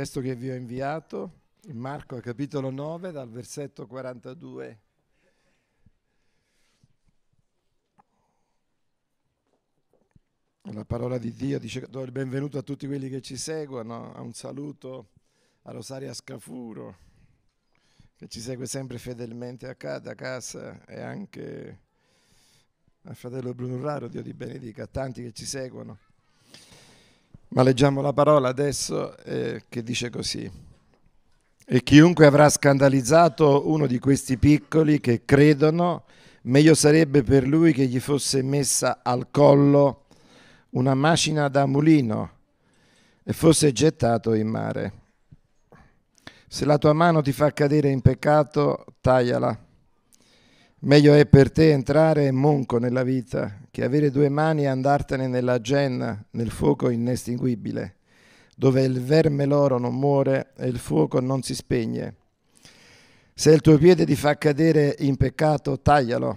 testo che vi ho inviato, in Marco capitolo 9, dal versetto 42. La parola di Dio dice do il benvenuto a tutti quelli che ci seguono, a un saluto a Rosaria Scafuro, che ci segue sempre fedelmente a casa, da casa e anche al fratello Bruno Raro, Dio di benedica, a tanti che ci seguono. Ma leggiamo la parola adesso eh, che dice così. E chiunque avrà scandalizzato uno di questi piccoli che credono, meglio sarebbe per lui che gli fosse messa al collo una macina da mulino e fosse gettato in mare. Se la tua mano ti fa cadere in peccato, tagliala Meglio è per te entrare monco nella vita che avere due mani e andartene nella genna, nel fuoco inestinguibile, dove il verme loro non muore e il fuoco non si spegne. Se il tuo piede ti fa cadere in peccato, taglialo.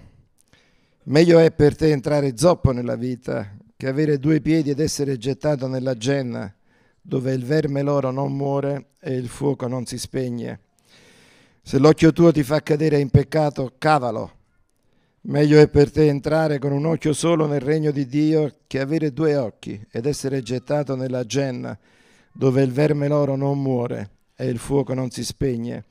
Meglio è per te entrare zoppo nella vita che avere due piedi ed essere gettato nella genna, dove il verme loro non muore e il fuoco non si spegne. Se l'occhio tuo ti fa cadere in peccato, cavalo. Meglio è per te entrare con un occhio solo nel regno di Dio che avere due occhi ed essere gettato nella genna, dove il verme loro non muore e il fuoco non si spegne,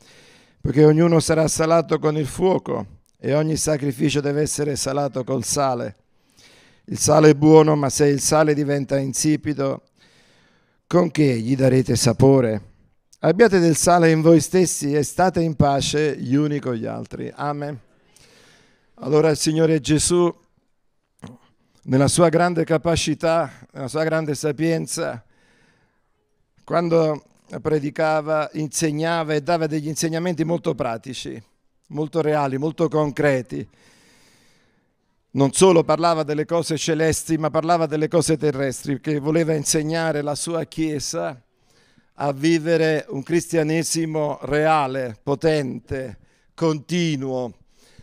poiché ognuno sarà salato con il fuoco e ogni sacrificio deve essere salato col sale. Il sale è buono, ma se il sale diventa insipido, con che gli darete sapore? Abbiate del sale in voi stessi e state in pace gli uni con gli altri. Amen. Allora, il Signore Gesù, nella sua grande capacità, nella sua grande sapienza, quando predicava, insegnava e dava degli insegnamenti molto pratici, molto reali, molto concreti. Non solo parlava delle cose celesti, ma parlava delle cose terrestri, perché voleva insegnare la sua Chiesa a vivere un cristianesimo reale, potente, continuo,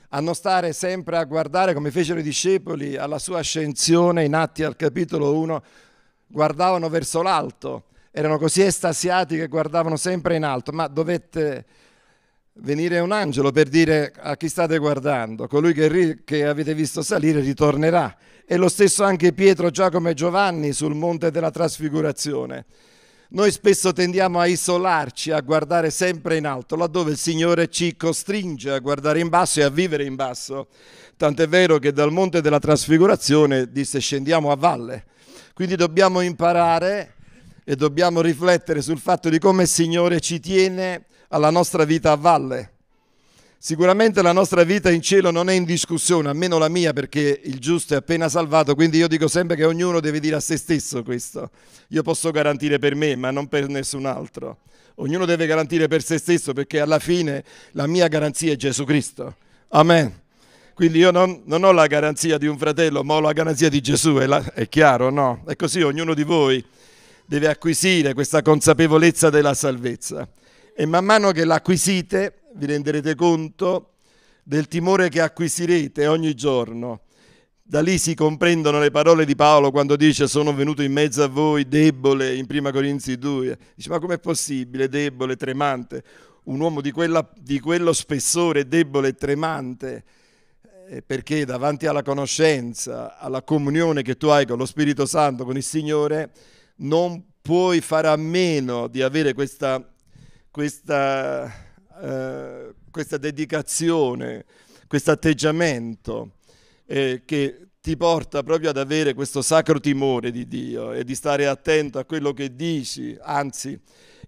a non stare sempre a guardare come fecero i discepoli alla sua ascensione in Atti al capitolo 1, guardavano verso l'alto, erano così estasiati che guardavano sempre in alto, ma dovette venire un angelo per dire a chi state guardando, colui che, ri- che, avete visto salire ritornerà. E lo stesso anche Pietro, Giacomo e Giovanni sul monte della trasfigurazione. Noi spesso tendiamo a isolarci, a guardare sempre in alto, laddove il Signore ci costringe a guardare in basso e a vivere in basso. Tant'è vero che dal monte della trasfigurazione disse scendiamo a valle. Quindi dobbiamo imparare e dobbiamo riflettere sul fatto di come il Signore ci tiene alla nostra vita a valle Sicuramente la nostra vita in cielo non è in discussione, almeno la mia, perché il giusto è appena salvato, quindi io dico sempre che ognuno deve dire a se stesso questo. Io posso garantire per me, ma non per nessun altro. Ognuno deve garantire per se stesso, perché alla fine la mia garanzia è Gesù Cristo. Amen. Quindi io non, non ho la garanzia di un fratello, ma ho la garanzia di Gesù, è, la, è chiaro, no? È così, ognuno di voi deve acquisire questa consapevolezza della salvezza. E man mano che l'acquisite, vi renderete conto del timore che acquisirete ogni giorno. Da lì si comprendono le parole di Paolo quando dice sono venuto in mezzo a voi debole in 1 Corinzi 2. Dice ma com'è possibile debole, tremante? Un uomo di, quella, di quello spessore debole e tremante eh, perché davanti alla conoscenza, alla comunione che tu hai con lo Spirito Santo, con il Signore, non puoi fare a meno di avere questa, questa eh, questa dedicazione, questo atteggiamento eh, che ti porta proprio ad avere questo sacro timore di Dio e di stare attento a quello che dici. Anzi,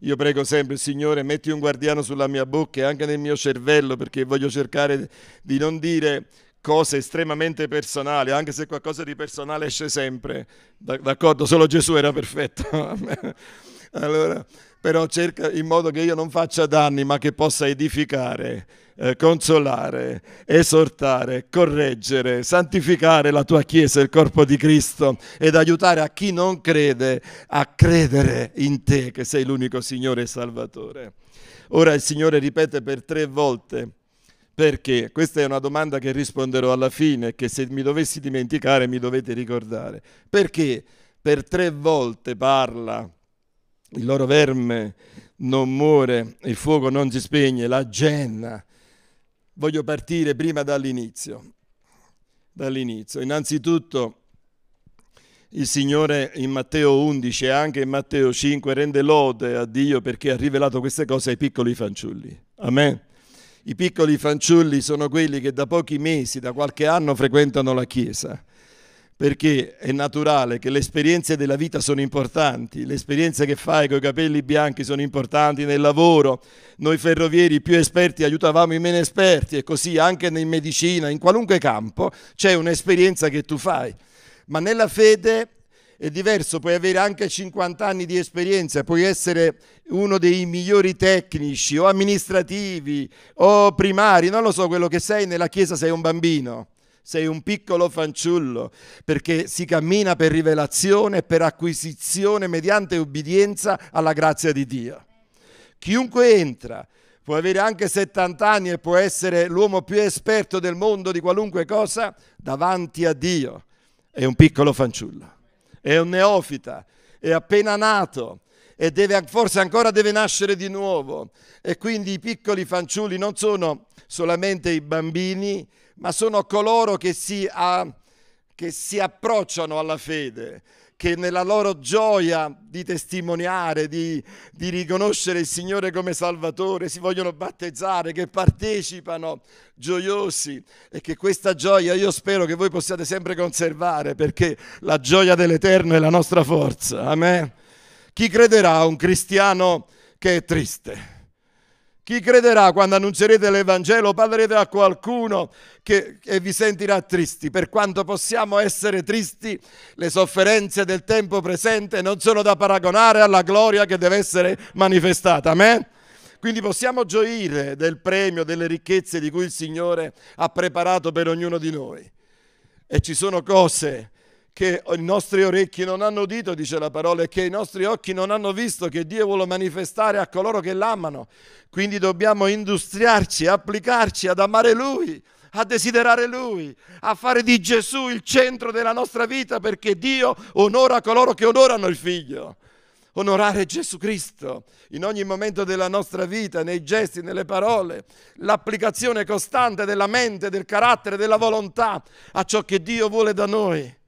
io prego sempre, il Signore, metti un guardiano sulla mia bocca e anche nel mio cervello perché voglio cercare di non dire cose estremamente personali, anche se qualcosa di personale esce sempre, d'accordo? Solo Gesù era perfetto. Allora, però cerca in modo che io non faccia danni, ma che possa edificare, eh, consolare, esortare, correggere, santificare la tua Chiesa, il corpo di Cristo, ed aiutare a chi non crede a credere in te, che sei l'unico Signore e Salvatore. Ora il Signore ripete per tre volte. Perché? Questa è una domanda che risponderò alla fine, che se mi dovessi dimenticare mi dovete ricordare. Perché per tre volte parla il loro verme non muore, il fuoco non si spegne, la genna. Voglio partire prima dall'inizio. Dall'inizio. Innanzitutto il Signore in Matteo 11 e anche in Matteo 5 rende lode a Dio perché ha rivelato queste cose ai piccoli fanciulli. Amen. I piccoli fanciulli sono quelli che da pochi mesi, da qualche anno frequentano la Chiesa perché è naturale che le esperienze della vita sono importanti, le esperienze che fai con i capelli bianchi sono importanti nel lavoro, noi ferrovieri più esperti aiutavamo i meno esperti e così anche in medicina, in qualunque campo c'è un'esperienza che tu fai, ma nella fede è diverso, puoi avere anche 50 anni di esperienza, puoi essere uno dei migliori tecnici o amministrativi o primari, non lo so quello che sei, nella Chiesa sei un bambino sei un piccolo fanciullo, perché si cammina per rivelazione, e per acquisizione mediante obbedienza alla grazia di Dio. Chiunque entra può avere anche 70 anni e può essere l'uomo più esperto del mondo di qualunque cosa, davanti a Dio è un piccolo fanciullo, è un neofita, è appena nato, e deve, forse ancora deve nascere di nuovo. E quindi i piccoli fanciulli non sono solamente i bambini, ma sono coloro che si, a, che si approcciano alla fede, che nella loro gioia di testimoniare, di, di, riconoscere il Signore come Salvatore, si vogliono battezzare, che partecipano gioiosi e che questa gioia io spero che voi possiate sempre conservare perché la gioia dell'Eterno è la nostra forza. Amen. Chi crederà a un cristiano che è triste? Chi crederà quando annuncerete l'Evangelo? Parlerete a qualcuno che, che, vi sentirà tristi. Per quanto possiamo essere tristi, le sofferenze del tempo presente non sono da paragonare alla gloria che deve essere manifestata. Amen? Quindi possiamo gioire del premio, delle ricchezze di cui il Signore ha preparato per ognuno di noi. E ci sono cose che i nostri orecchi non hanno udito, dice la parola, e che i nostri occhi non hanno visto che Dio vuole manifestare a coloro che l'amano. Quindi dobbiamo industriarci, applicarci ad amare Lui, a desiderare Lui, a fare di Gesù il centro della nostra vita, perché Dio onora coloro che onorano il Figlio onorare Gesù Cristo in ogni momento della nostra vita, nei gesti, nelle parole, l'applicazione costante della mente, del carattere, della volontà a ciò che Dio vuole da noi.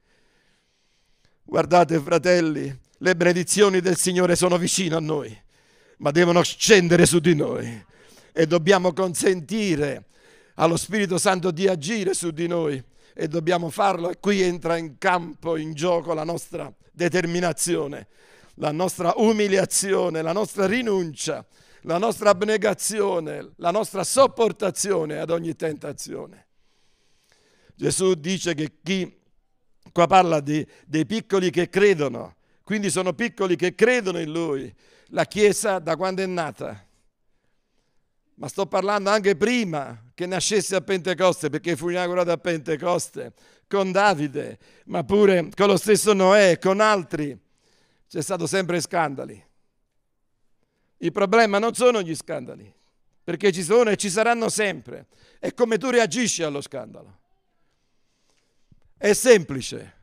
Guardate fratelli, le benedizioni del Signore sono vicine a noi, ma devono scendere su di noi e dobbiamo consentire allo Spirito Santo di agire su di noi e dobbiamo farlo e qui entra in campo, in gioco la nostra determinazione, la nostra umiliazione, la nostra rinuncia, la nostra abnegazione, la nostra sopportazione ad ogni tentazione. Gesù dice che chi Qua parla di, dei piccoli che credono, quindi sono piccoli che credono in Lui. La Chiesa da quando è nata? Ma sto parlando anche prima che nascesse a Pentecoste, perché fu inaugurata a Pentecoste, con Davide, ma pure con lo stesso Noè, con altri. C'è stato sempre scandali. Il problema non sono gli scandali, perché ci sono e ci saranno sempre. È come tu reagisci allo scandalo. È semplice.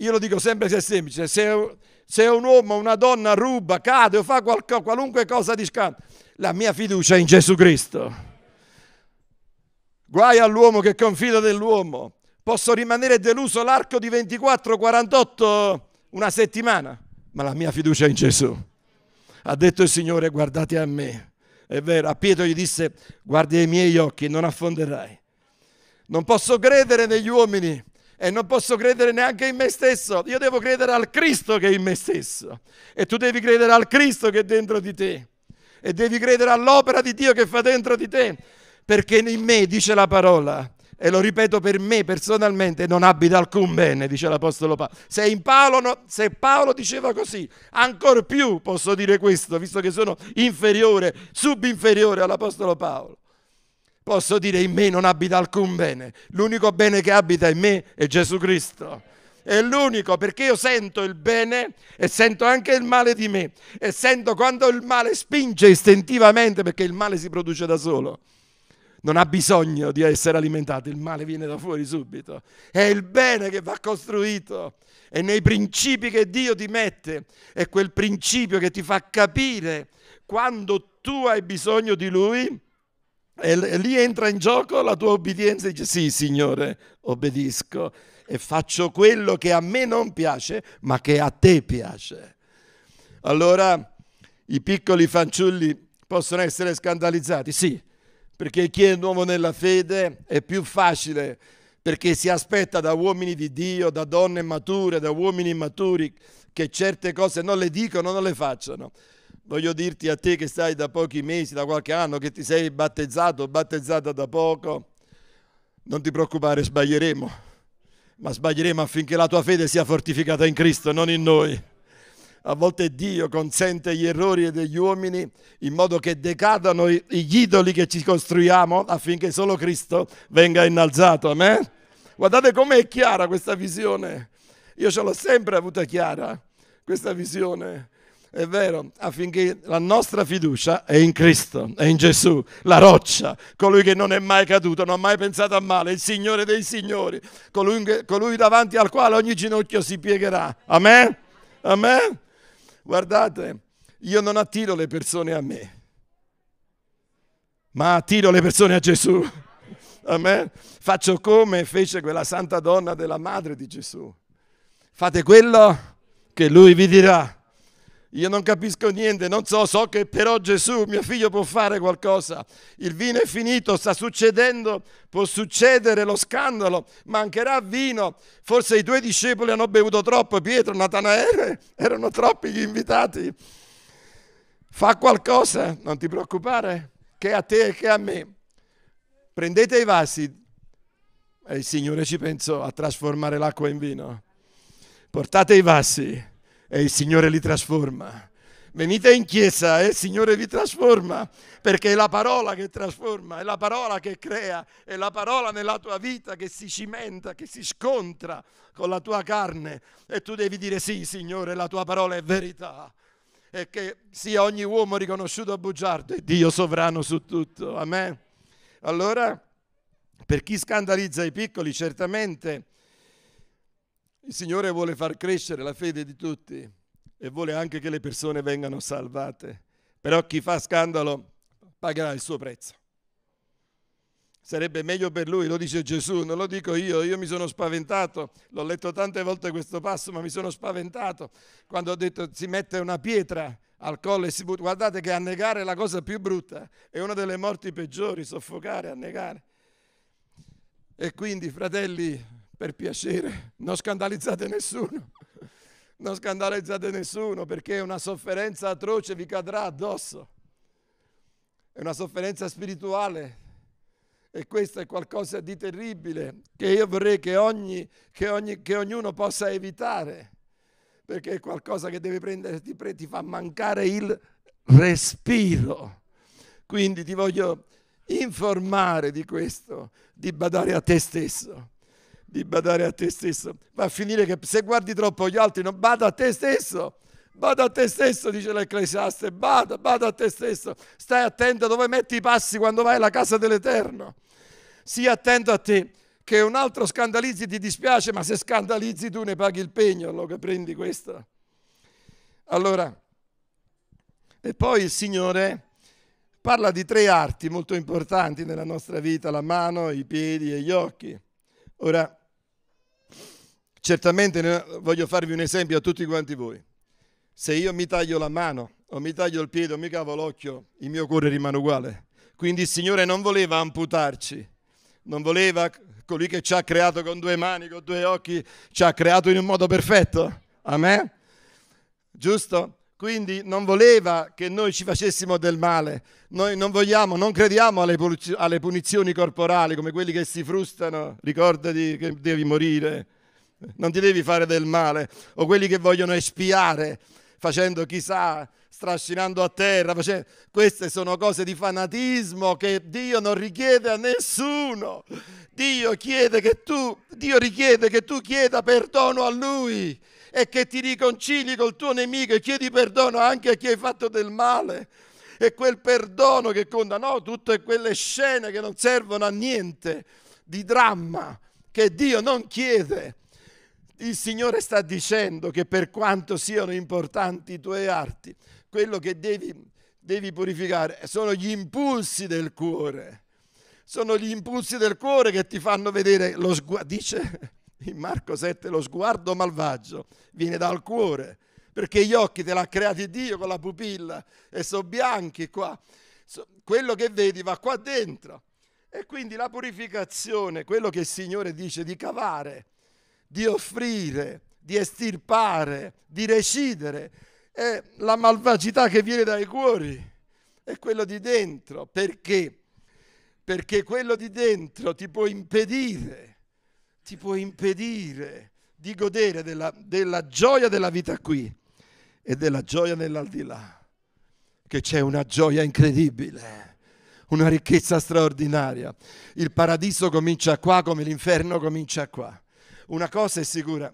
Io lo dico sempre se è semplice. Se, se un uomo o una donna ruba, cade o fa qualco, qualunque cosa di scanto, la mia fiducia è in Gesù Cristo. Guai all'uomo che confida nell'uomo. Posso rimanere deluso l'arco di 24-48 una settimana, ma la mia fiducia è in Gesù. Ha detto il Signore, guardate a me. È vero, a Pietro gli disse, guardi ai miei occhi, non affonderai. Non posso credere negli uomini, e non posso credere neanche in me stesso, io devo credere al Cristo che è in me stesso e tu devi credere al Cristo che è dentro di te e devi credere all'opera di Dio che fa dentro di te perché in me dice la parola e lo ripeto per me personalmente, non abita alcun bene, dice l'Apostolo Paolo. Se Paolo, no, se, Paolo diceva così, ancora più posso dire questo, visto che sono inferiore, subinferiore all'Apostolo Paolo. Posso dire in me non abita alcun bene. L'unico bene che abita in me è Gesù Cristo. È l'unico perché io sento il bene e sento anche il male di me e sento quando il male spinge istintivamente perché il male si produce da solo. Non ha bisogno di essere alimentato, il male viene da fuori subito. È il bene che va costruito È nei principi che Dio ti mette. È quel principio che ti fa capire quando tu hai bisogno di Lui e lì entra in gioco la tua obbedienza e dici sì Signore, obbedisco e faccio quello che a me non piace, ma che a te piace. Allora i piccoli fanciulli possono essere scandalizzati, sì, perché chi è nuovo nella fede è più facile, perché si aspetta da uomini di Dio, da donne mature, da uomini maturi, che certe cose non le dicono, non le facciano voglio dirti a te che stai da pochi mesi, da qualche anno, che ti sei battezzato, battezzata da poco, non ti preoccupare, sbaglieremo, ma sbaglieremo affinché la tua fede sia fortificata in Cristo, non in noi. A volte Dio consente gli errori degli uomini in modo che decadano gli idoli che ci costruiamo affinché solo Cristo venga innalzato. Amen? Guardate com'è chiara questa visione. Io ce l'ho sempre avuta chiara, questa visione è vero, affinché la nostra fiducia è in Cristo, è in Gesù, la roccia, colui che non è mai caduto, non ha mai pensato a male, il Signore dei Signori, colui, colui davanti al quale ogni ginocchio si piegherà. Amen? Amen? Guardate, io non attiro le persone a me, ma attiro le persone a Gesù. Amen? Faccio come fece quella santa donna della madre di Gesù. Fate quello che lui vi dirà io non capisco niente, non so, so che però Gesù, mio figlio, può fare qualcosa. Il vino è finito, sta succedendo, può succedere lo scandalo, mancherà vino. Forse i tuoi discepoli hanno bevuto troppo, Pietro, Natanaele, erano troppi gli invitati. Fa qualcosa, non ti preoccupare, che a te e che a me. Prendete i vasi e il Signore ci pensò a trasformare l'acqua in vino. Portate i vasi e il Signore li trasforma. Venite in chiesa e il Signore vi trasforma, perché è la parola che trasforma, è la parola che crea, è la parola nella tua vita che si cimenta, che si scontra con la tua carne e tu devi dire sì, Signore, la tua parola è verità e che sia ogni uomo riconosciuto bugiardo e Dio sovrano su tutto. Amen. Allora, per chi scandalizza i piccoli, certamente il Signore vuole far crescere la fede di tutti e vuole anche che le persone vengano salvate, però chi fa scandalo pagherà il suo prezzo. Sarebbe meglio per lui, lo dice Gesù, non lo dico io, io mi sono spaventato, l'ho letto tante volte questo passo, ma mi sono spaventato quando ho detto si mette una pietra al collo e si butta. Guardate che annegare è la cosa più brutta, è una delle morti peggiori, soffocare, annegare. E quindi, fratelli, per piacere, non scandalizzate nessuno. Non scandalizzate nessuno perché una sofferenza atroce vi cadrà addosso. È una sofferenza spirituale e questo è qualcosa di terribile che io vorrei che, ogni, che, ogni, che ognuno possa evitare perché è qualcosa che deve prendere, ti, ti fa mancare il respiro. Quindi ti voglio informare di questo, di badare a te stesso di badare a te stesso. Va a finire che se guardi troppo gli altri non bada a te stesso. Bada a te stesso, dice l'Ecclesiaste, bada, bada a te stesso. Stai attento a dove metti i passi quando vai alla casa dell'Eterno. Sii attento a te, che un altro scandalizzi ti dispiace, ma se scandalizzi tu ne paghi il pegno, lo che prendi questo. Allora, e poi il Signore parla di tre arti molto importanti nella nostra vita, la mano, i piedi e gli occhi. Ora, Certamente voglio farvi un esempio a tutti quanti voi. Se io mi taglio la mano o mi taglio il piede o mi cavo l'occhio, il mio cuore rimane uguale. Quindi il Signore non voleva amputarci, non voleva colui che ci ha creato con due mani, con due occhi, ci ha creato in un modo perfetto. Amen? Giusto? Quindi non voleva che noi ci facessimo del male. Noi non vogliamo, non crediamo alle, punizioni corporali come quelli che si frustano, ricordati che devi morire non ti devi fare del male, o quelli che vogliono espiare facendo chissà, strascinando a terra, facendo... queste sono cose di fanatismo che Dio non richiede a nessuno. Dio chiede che tu, Dio richiede che tu chieda perdono a Lui e che ti riconcili col tuo nemico e chiedi perdono anche a chi hai fatto del male. E quel perdono che conta, no, tutte quelle scene che non servono a niente di dramma che Dio non chiede. Il Signore sta dicendo che per quanto siano importanti i tuoi arti, quello che devi, devi purificare sono gli impulsi del cuore. Sono gli impulsi del cuore che ti fanno vedere lo sguardo. Dice in Marco 7 lo sguardo malvagio viene dal cuore, perché gli occhi te l'ha creati Dio con la pupilla e sono bianchi qua. Quello che vedi va qua dentro. E quindi la purificazione, quello che il Signore dice di cavare di offrire, di estirpare, di recidere. È la malvagità che viene dai cuori, è quello di dentro. Perché? Perché quello di dentro ti può impedire, ti può impedire di godere della, della gioia della vita qui e della gioia nell'aldilà. Che c'è una gioia incredibile una ricchezza straordinaria. Il paradiso comincia qua come l'inferno comincia qua una cosa è sicura,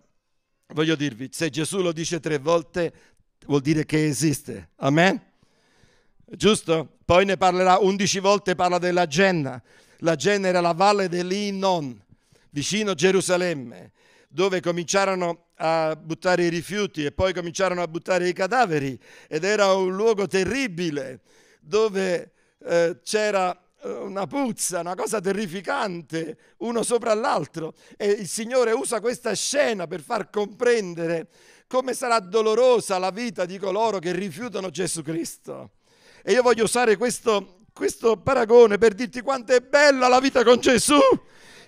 voglio dirvi, se Gesù lo dice tre volte vuol dire che esiste. Amen? Giusto? Poi ne parlerà undici volte, parla della Genna. La Genna era la valle dell'Inon, vicino Gerusalemme, dove cominciarono a buttare i rifiuti e poi cominciarono a buttare i cadaveri ed era un luogo terribile dove eh, c'era eh, una puzza, una cosa terrificante, uno sopra l'altro. E il Signore usa questa scena per far comprendere come sarà dolorosa la vita di coloro che rifiutano Gesù Cristo. E io voglio usare questo, questo paragone per dirti quanto è bella la vita con Gesù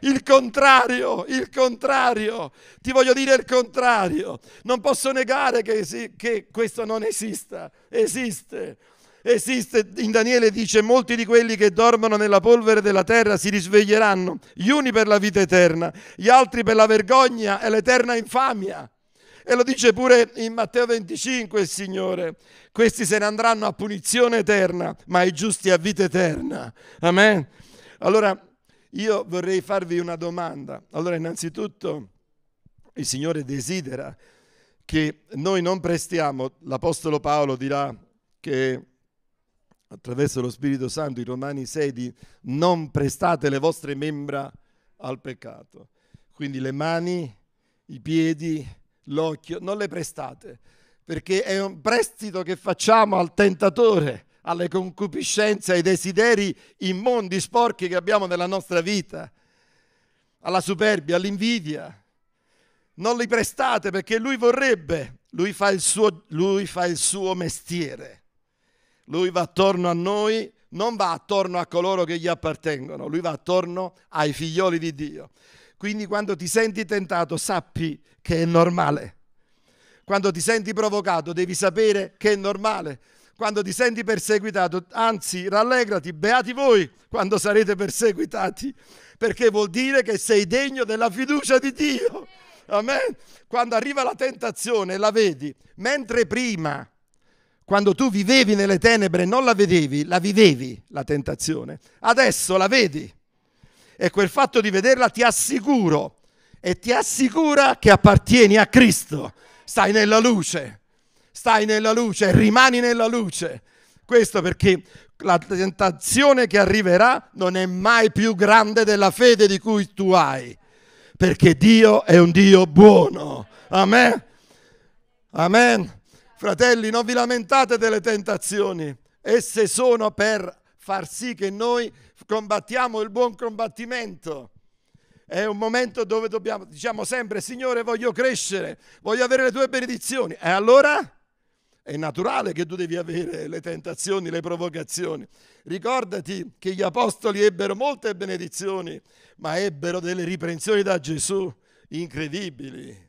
il contrario, il contrario. Ti voglio dire il contrario. Non posso negare che, che questo non esista. Esiste esiste in Daniele dice molti di quelli che dormono nella polvere della terra si risveglieranno, gli uni per la vita eterna, gli altri per la vergogna e l'eterna infamia. E lo dice pure in Matteo 25 il Signore, questi se ne andranno a punizione eterna, ma i giusti a vita eterna. Amen. Allora io vorrei farvi una domanda. Allora innanzitutto il Signore desidera che noi non prestiamo, l'Apostolo Paolo dirà che attraverso lo Spirito Santo, i Romani 6, di non prestate le vostre membra al peccato. Quindi le mani, i piedi, l'occhio, non le prestate, perché è un prestito che facciamo al tentatore, alle concupiscenze, ai desideri immondi, sporchi che abbiamo nella nostra vita, alla superbia, all'invidia. Non li prestate perché lui vorrebbe, lui fa il suo, fa il suo mestiere lui va attorno a noi, non va attorno a coloro che gli appartengono, lui va attorno ai figlioli di Dio. Quindi quando ti senti tentato sappi che è normale. Quando ti senti provocato devi sapere che è normale. Quando ti senti perseguitato, anzi rallegrati, beati voi quando sarete perseguitati, perché vuol dire che sei degno della fiducia di Dio. Amen. Quando arriva la tentazione, la vedi, mentre prima quando tu vivevi nelle tenebre e non la vedevi, la vivevi la tentazione. Adesso la vedi. E quel fatto di vederla ti assicuro e ti assicura che appartieni a Cristo. Stai nella luce, stai nella luce, rimani nella luce. Questo perché la tentazione che arriverà non è mai più grande della fede di cui tu hai, perché Dio è un Dio buono. Amen. Amen. Fratelli, non vi lamentate delle tentazioni, esse sono per far sì che noi combattiamo il buon combattimento. È un momento dove dobbiamo, diciamo sempre, Signore, voglio crescere, voglio avere le tue benedizioni. E allora è naturale che tu devi avere le tentazioni, le provocazioni. Ricordati che gli apostoli ebbero molte benedizioni, ma ebbero delle riprensioni da Gesù incredibili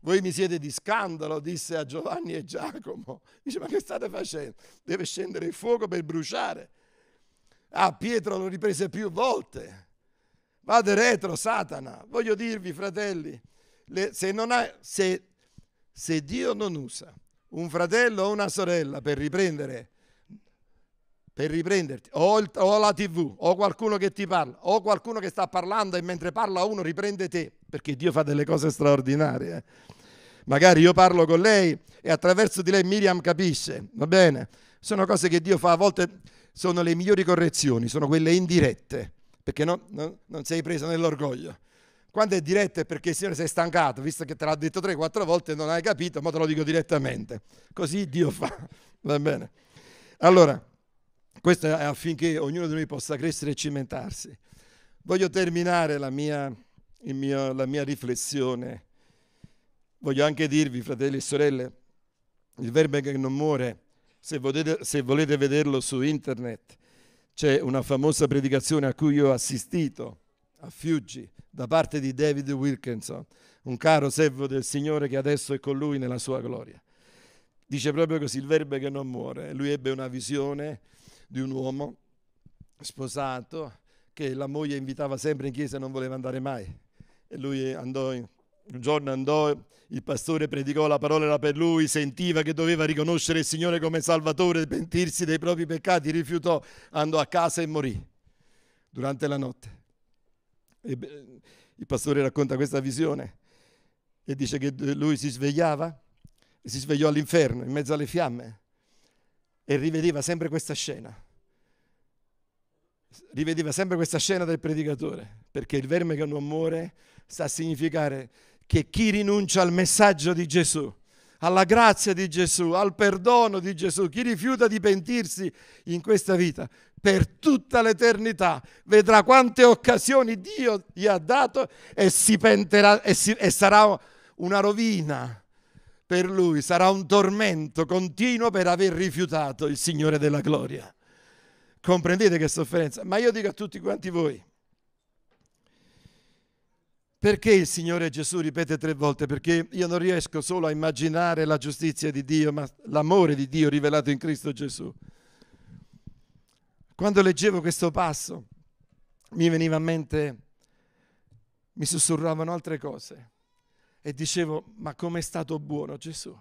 voi mi siete di scandalo, disse a Giovanni e Giacomo. Dice, ma che state facendo? Deve scendere il fuoco per bruciare. Ah, Pietro lo riprese più volte. Vade retro, Satana. Voglio dirvi, fratelli, le, se, ha, se, se Dio non usa un fratello o una sorella per riprendere per riprenderti, o, il, o, la tv, o qualcuno che ti parla, o qualcuno che sta parlando e mentre parla uno riprende te, perché Dio fa delle cose straordinarie. Eh. Magari io parlo con lei e attraverso di lei Miriam capisce, va bene? Sono cose che Dio fa, a volte sono le migliori correzioni, sono quelle indirette, perché no, no, non sei preso nell'orgoglio. Quando è diretta è perché il Signore sei stancato, visto che te l'ha detto 3-4 volte e non hai capito, ma te lo dico direttamente. Così Dio fa, va bene? Allora, questo è affinché ognuno di noi possa crescere e cimentarsi. Voglio terminare la mia, mio, la mia riflessione. Voglio anche dirvi, fratelli e sorelle, il verbo che non muore, se volete, se volete vederlo su internet, c'è una famosa predicazione a cui ho assistito a Fiuggi da parte di David Wilkinson, un caro servo del Signore che adesso è con lui nella sua gloria. Dice proprio così, il verbo che non muore. Lui ebbe una visione di un uomo sposato che la moglie invitava sempre in chiesa e non voleva andare mai. E lui andò un giorno andò, il pastore predicò, la parola era per lui, sentiva che doveva riconoscere il Signore come Salvatore, pentirsi dei propri peccati, rifiutò, andò a casa e morì durante la notte. E il pastore racconta questa visione e dice che lui si svegliava e si svegliò all'inferno, in mezzo alle fiamme e rivedeva sempre questa scena. Rivedeva sempre questa scena del predicatore, perché il verme che non muore sta a significare che chi rinuncia al messaggio di Gesù, alla grazia di Gesù, al perdono di Gesù, chi rifiuta di pentirsi in questa vita, per tutta l'eternità vedrà quante occasioni Dio gli ha dato e si penterà e, si, e sarà una rovina per lui sarà un tormento continuo per aver rifiutato il Signore della gloria. Comprendete che sofferenza? Ma io dico a tutti quanti voi, perché il Signore Gesù ripete tre volte? Perché io non riesco solo a immaginare la giustizia di Dio, ma l'amore di Dio rivelato in Cristo Gesù. Quando leggevo questo passo mi veniva a mente, mi sussurravano altre cose e dicevo, ma com'è stato buono Gesù?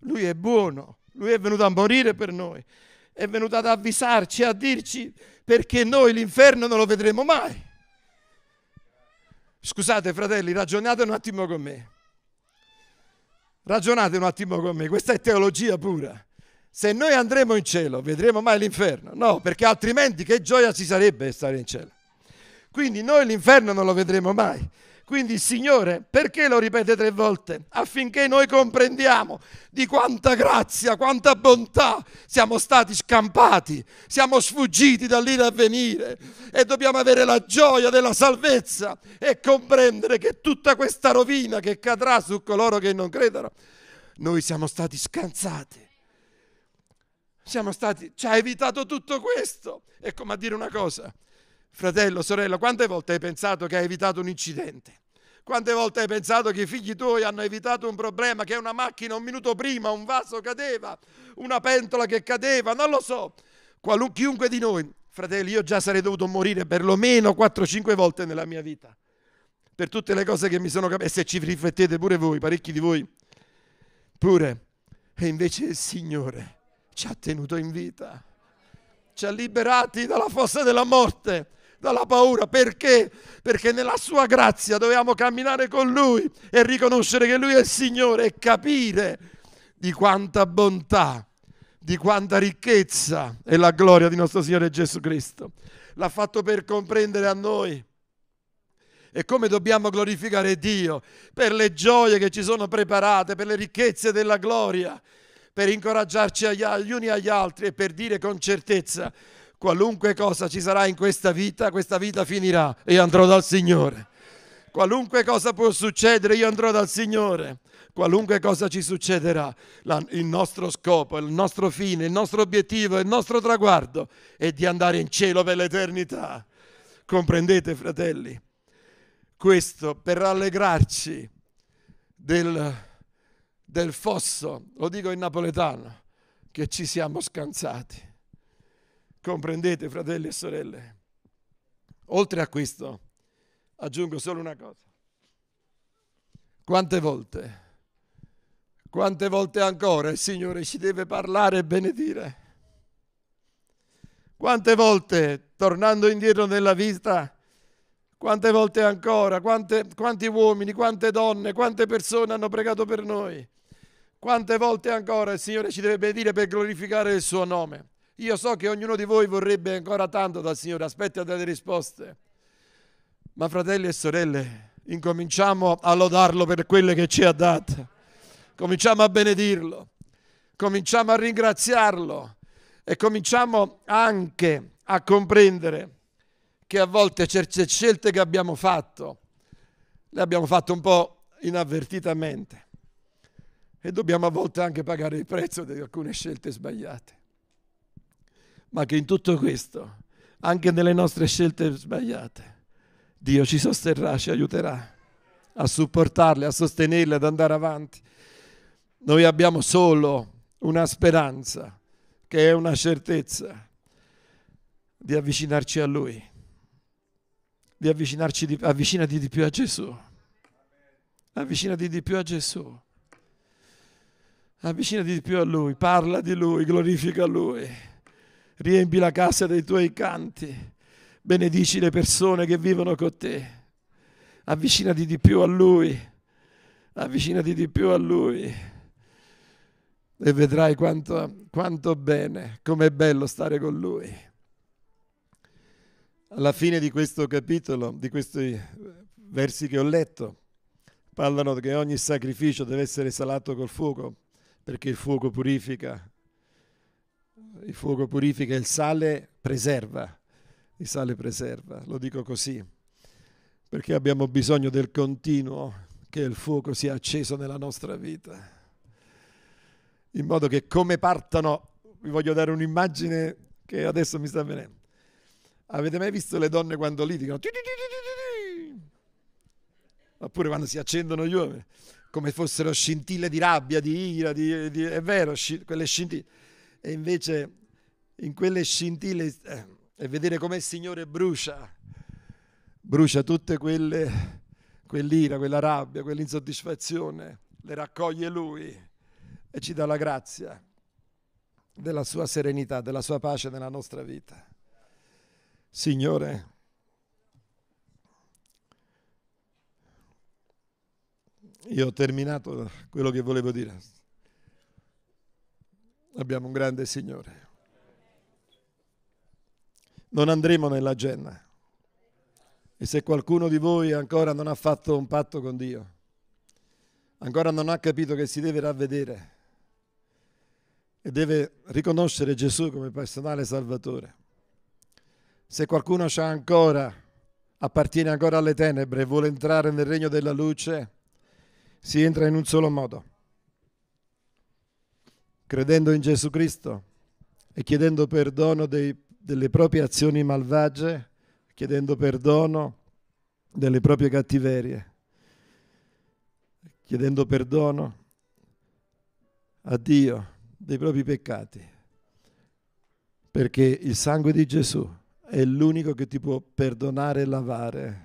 Lui è buono, lui è venuto a morire per noi, è venuto ad avvisarci, a dirci perché noi l'inferno non lo vedremo mai. Scusate fratelli, ragionate un attimo con me. Ragionate un attimo con me, questa è teologia pura. Se noi andremo in cielo, vedremo mai l'inferno? No, perché altrimenti che gioia ci sarebbe stare in cielo. Quindi noi l'inferno non lo vedremo mai. Quindi, Signore, perché lo ripete tre volte? Affinché noi comprendiamo di quanta grazia, quanta bontà siamo stati scampati, siamo sfuggiti dall'ira a venire e dobbiamo avere la gioia della salvezza e comprendere che tutta questa rovina che cadrà su coloro che non credono, noi siamo stati scansati. Siamo stati, ci ha evitato tutto questo. È come a dire una cosa, Fratello, sorella, quante volte hai pensato che hai evitato un incidente? Quante volte hai pensato che i figli tuoi hanno evitato un problema, che una macchina un minuto prima, un vaso cadeva, una pentola che cadeva, non lo so. Qualun, chiunque di noi, fratelli, io già sarei dovuto morire perlomeno 4-5 volte nella mia vita. Per tutte le cose che mi sono capite, se ci riflettete pure voi, parecchi di voi, pure. E invece il Signore ci ha tenuto in vita, ci ha liberati dalla fossa della morte dalla paura. Perché? Perché nella sua grazia dovevamo camminare con lui e riconoscere che lui è il Signore e capire di quanta bontà, di quanta ricchezza è la gloria di nostro Signore Gesù Cristo. L'ha fatto per comprendere a noi e come dobbiamo glorificare Dio per le gioie che ci sono preparate, per le ricchezze della gloria, per incoraggiarci agli, uni agli altri e per dire con certezza Qualunque cosa ci sarà in questa vita, questa vita finirà e andrò dal Signore. Qualunque cosa può succedere, io andrò dal Signore. Qualunque cosa ci succederà, la, il nostro scopo, il nostro fine, il nostro obiettivo, il nostro traguardo è di andare in cielo per l'eternità. Comprendete, fratelli? Questo per rallegrarci del, del fosso, lo dico in napoletano, che ci siamo scansati. Comprendete, fratelli e sorelle? Oltre a questo, aggiungo solo una cosa. Quante volte, quante volte ancora il Signore ci deve parlare e benedire? Quante volte, tornando indietro nella vita, quante volte ancora, quante, quanti uomini, quante donne, quante persone hanno pregato per noi? Quante volte ancora il Signore ci deve benedire per glorificare il suo nome? Io so che ognuno di voi vorrebbe ancora tanto dal Signore, aspetta delle risposte. Ma fratelli e sorelle, incominciamo a lodarlo per quelle che ci ha dato. Cominciamo a benedirlo. Cominciamo a ringraziarlo e cominciamo anche a comprendere che a volte certe scelte che abbiamo fatto le abbiamo fatte un po' inavvertitamente e dobbiamo a volte anche pagare il prezzo di alcune scelte sbagliate ma che in tutto questo, anche nelle nostre scelte sbagliate, Dio ci sosterrà, ci aiuterà a supportarle, a sostenerle, ad andare avanti. Noi abbiamo solo una speranza, che è una certezza, di avvicinarci a Lui, di avvicinarci di, avvicinati di più a Gesù, avvicinati di più a Gesù, avvicinati di più a Lui, parla di Lui, glorifica Lui riempi la casa dei tuoi canti, benedici le persone che vivono con te, avvicinati di più a Lui, avvicinati di più a Lui e vedrai quanto, quanto bene, com'è bello stare con Lui. Alla fine di questo capitolo, di questi versi che ho letto, parlano che ogni sacrificio deve essere salato col fuoco, perché il fuoco purifica il fuoco purifica, il sale preserva, il sale preserva, lo dico così, perché abbiamo bisogno del continuo che il fuoco sia acceso nella nostra vita, in modo che come partano, vi voglio dare un'immagine che adesso mi sta venendo. Avete mai visto le donne quando litigano? Oppure quando si accendono gli uomini, come fossero scintille di rabbia, di ira, di, di, è vero, quelle scintille e invece in quelle scintille eh, e vedere come il Signore brucia, brucia tutte quelle, quell'ira, quella rabbia, quell'insoddisfazione, le raccoglie Lui e ci dà la grazia della sua serenità, della sua pace nella nostra vita. Signore, io ho terminato quello che volevo dire. Abbiamo un grande Signore. Non andremo nella genna. E se qualcuno di voi ancora non ha fatto un patto con Dio, ancora non ha capito che si deve ravvedere e deve riconoscere Gesù come personale Salvatore, se qualcuno ancora, appartiene ancora alle tenebre e vuole entrare nel regno della luce, si entra in un solo modo credendo in Gesù Cristo e chiedendo perdono dei, delle proprie azioni malvagie, chiedendo perdono delle proprie cattiverie, chiedendo perdono a Dio dei propri peccati, perché il sangue di Gesù è l'unico che ti può perdonare e lavare.